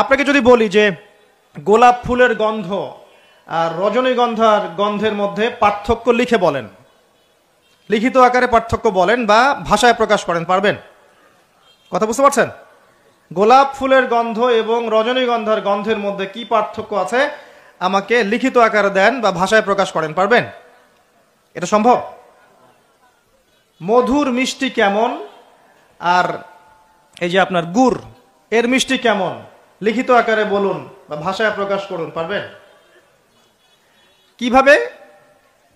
আপনাকে যদি বলি যে গোলাপ ফুলের গন্ধ আর রজনীগন্ধার গন্ধের মধ্যে পার্থক্য লিখে বলেন লিখিত আকারে পার্থক্য বলেন বা ভাষায় প্রকাশ করেন পারবেন কথা বুঝতে পারছেন গোলাপ ফুলের গন্ধ এবং রজনীগন্ধার গন্ধের মধ্যে কি পার্থক্য আছে আমাকে লিখিত আকারে দেন বা ভাষায় প্রকাশ করেন পারবেন এটা সম্ভব মধুর মিষ্টি কেমন আর এই যে আপনার গুড় এর মিষ্টি কেমন লিখিত আকারে বলুন বা ভাষায় প্রকাশ করুন পারবেন কিভাবে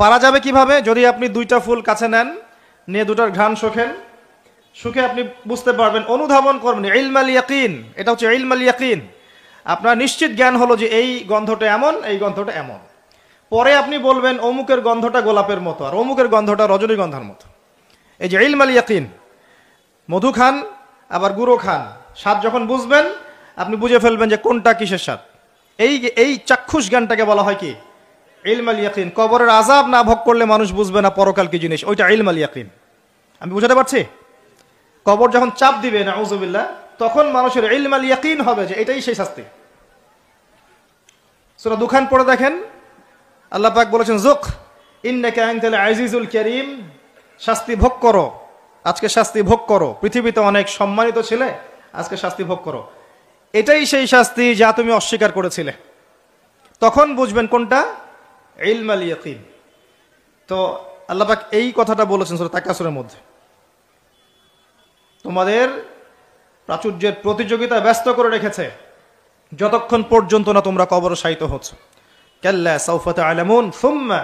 পারা যাবে কিভাবে যদি আপনি দুইটা ফুল কাছে নেন নিয়ে দুটার ঘ্রাণ শোখেন সুখে আপনি বুঝতে পারবেন অনুধাবন করবেন ইলমাল ইয়াকিন এটা হচ্ছে ইলমাল ইয়াকিন আপনার নিশ্চিত জ্ঞান হলো যে এই গন্ধটা এমন এই গন্ধটা এমন পরে আপনি বলবেন অমুকের গন্ধটা গোলাপের মতো আর অমুকের গন্ধটা রজনীগন্ধার মতো এই যে ইলমাল ইয়াকিন মধু খান আবার গুঁড়ো খান স্বাদ যখন বুঝবেন আপনি বুঝে ফেলবেন যে কোনটা কিসের স্বাদ এই এই চাক্ষুষ জ্ঞানটাকে বলা হয় কি ইলম মালিয়াকিন ইয়াকিন কবরের আজাব না ভোগ করলে মানুষ বুঝবে না পরকাল কি জিনিস ওইটা ইল আল ইয়াকিন আমি বুঝাতে পারছি কবর যখন চাপ দিবে না উজুবিল্লা তখন মানুষের ইলম ইয়াকিন হবে যে এটাই সেই শাস্তি সুরা দুখান পড়ে দেখেন আল্লাহ পাক বলেছেন জোক ইন্নাকে আংতাল আজিজুল করিম শাস্তি ভোগ করো আজকে শাস্তি ভোগ করো পৃথিবীতে অনেক সম্মানিত ছেলে আজকে শাস্তি ভোগ করো এটাই সেই শাস্তি যা তুমি অস্বীকার করেছিলে তখন বুঝবেন কোনটা ইলম আল ইয়কিন তো আল্লাপাক এই কথাটা বলেছেন সর তাকাসুরের মধ্যে তোমাদের প্রাচুর্যের প্রতিযোগিতা ব্যস্ত করে রেখেছে যতক্ষণ পর্যন্ত না তোমরা কবর সাহিত হচ্ছ كلا سوف تعلمون কেল্লা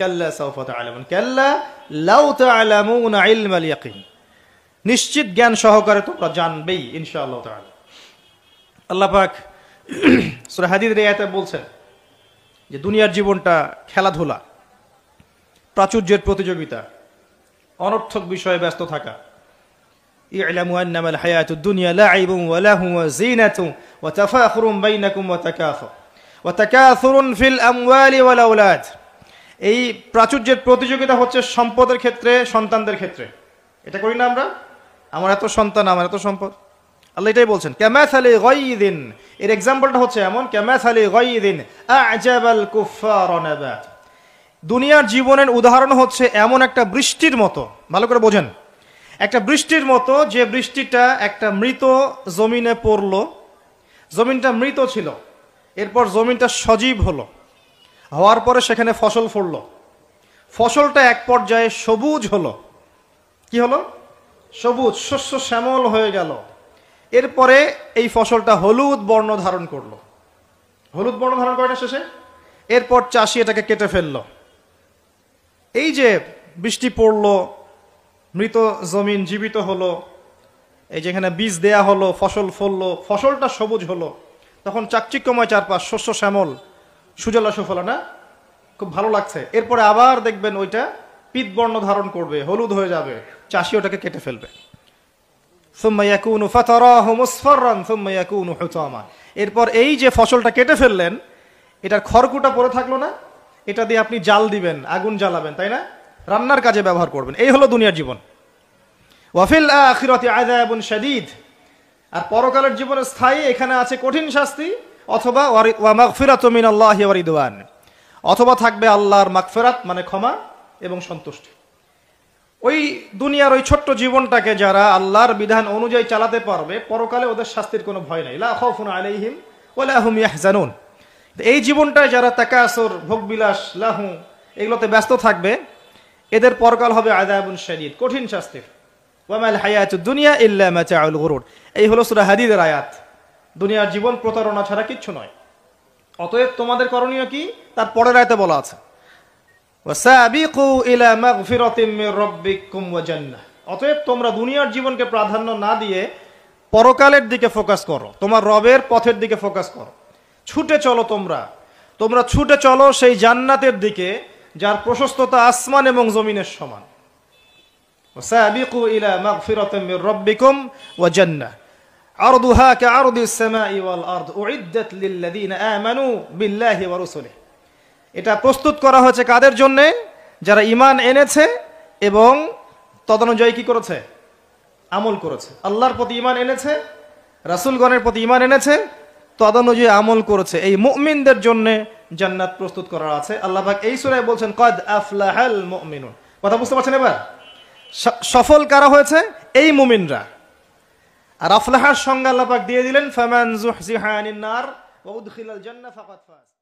كلا سوف কেল্লা كلا لو تعلمون আইল মালিয়াকিম নিশ্চিত জ্ঞান সহকারে তোমরা জানবেই ইনশাআল্লাহ তাআলা আল্লাপাক সুরাহাদিদ রেয়াতে বলছেন যে দুনিয়ার জীবনটা খেলাধুলা প্রাচুর্যের প্রতিযোগিতা অনর্থক বিষয়ে ব্যস্ত থাকা এই প্রাচুর্যের প্রতিযোগিতা হচ্ছে সম্পদের ক্ষেত্রে সন্তানদের ক্ষেত্রে এটা করি না আমরা আমার এত সন্তান আমার এত সম্পদ আল্লাহ এটাই বলছেন ক্যামাস গইদিন এর এক্সাম্পলটা হচ্ছে এমন ক্যামাস গইদিন আজাবাল কুফার দুনিয়ার জীবনের উদাহরণ হচ্ছে এমন একটা বৃষ্টির মতো ভালো করে বোঝেন একটা বৃষ্টির মতো যে বৃষ্টিটা একটা মৃত জমিনে পড়ল জমিনটা মৃত ছিল এরপর জমিনটা সজীব হলো হওয়ার পরে সেখানে ফসল ফলল ফসলটা এক পর্যায়ে সবুজ হলো কি হলো সবুজ শস্য শ্যামল হয়ে গেল এরপরে এই ফসলটা হলুদ বর্ণ ধারণ করলো হলুদ বর্ণ ধারণ করে না শেষে এরপর চাষি এটাকে কেটে ফেললো এই যে বৃষ্টি পড়লো মৃত জমিন জীবিত হলো এই যেখানে বীজ দেয়া হলো ফসল ফললো ফসলটা সবুজ হলো তখন চাকচিক্যময় চারপাশ শস্য শ্যামল সুজলা সুফলা না খুব ভালো লাগছে এরপরে আবার দেখবেন ওইটা পিতবর্ণ ধারণ করবে হলুদ হয়ে যাবে চাষি ওটাকে কেটে ফেলবে এরপর এই যে ফসলটা কেটে ফেললেন এটার খড়কুটা পরে থাকলো না এটা দিয়ে আপনি জাল দিবেন আগুন জ্বালাবেন তাই না রান্নার কাজে ব্যবহার করবেন এই হলো দুনিয়ার জীবন ওয়াফিল আখিরতে আযাবুন শাদীদ আর পরকালের জীবনে স্থায়ী এখানে আছে কঠিন শাস্তি অথবা ওয়া অথবা থাকবে আল্লাহর মাকফেরাত মানে ক্ষমা এবং সন্তুষ্টি ওই দুনিয়ার ওই ছোট্ট জীবনটাকে যারা আল্লাহর বিধান অনুযায়ী চালাতে পারবে পরকালে ওদের শাস্তির কোনো ভয় নেই লাফুন আলাইহিম ওলাহুম ইয়াহজানুন এই জীবনটায় যারা তাকাসর ভোগবিলাস লাহু এগুলোতে ব্যস্ত থাকবে এদের পরকাল হবে আদায়াবুন শরীর কঠিন শাস্তির ওয়ামাল হায়াত দুনিয়া ইল্লা মাতাউল গুরুর এই হলো সুরা হাদিদের আয়াত দুনিয়ার জীবন প্রতারণা ছাড়া কিচ্ছু নয় অতএব তোমাদের করণীয় কি তার পরের আয়তে বলা আছে অতএব তোমরা দুনিয়ার জীবনকে প্রাধান্য না দিয়ে পরকালের দিকে ফোকাস করো তোমার রবের পথের দিকে ফোকাস করো ছুটে চলো তোমরা তোমরা ছুটে চলো সেই জান্নাতের দিকে যার প্রশস্ততা আসমান এবং জমিনের সমান আরদুহা কে আরদুল সামা ইওয়াল আরদ উইদ্দাত লিল্লাযীনা আমানু বিল্লাহি ওয়া রাসূলিহি এটা প্রস্তুত করা হয়েছে কাদের জন্যে যারা ইমান এনেছে এবং তদনুযায়ী কি করেছে আমল করেছে আল্লাহর প্রতি ইমান এনেছে রাসুলগণের প্রতি ইমান এনেছে তদনুযায়ী আমল করেছে এই মুমিনদের জন্য জান্নাত প্রস্তুত করা আছে আল্লাহাক এই সুরায় বলছেন কদ আফলাহাল মুমিনুন কথা বুঝতে পারছেন এবার সফল কারা হয়েছে এই মুমিনরা আর আফলাহার সঙ্গে আল্লাহ দিয়ে দিলেন ফামান জুহজিহানিন নার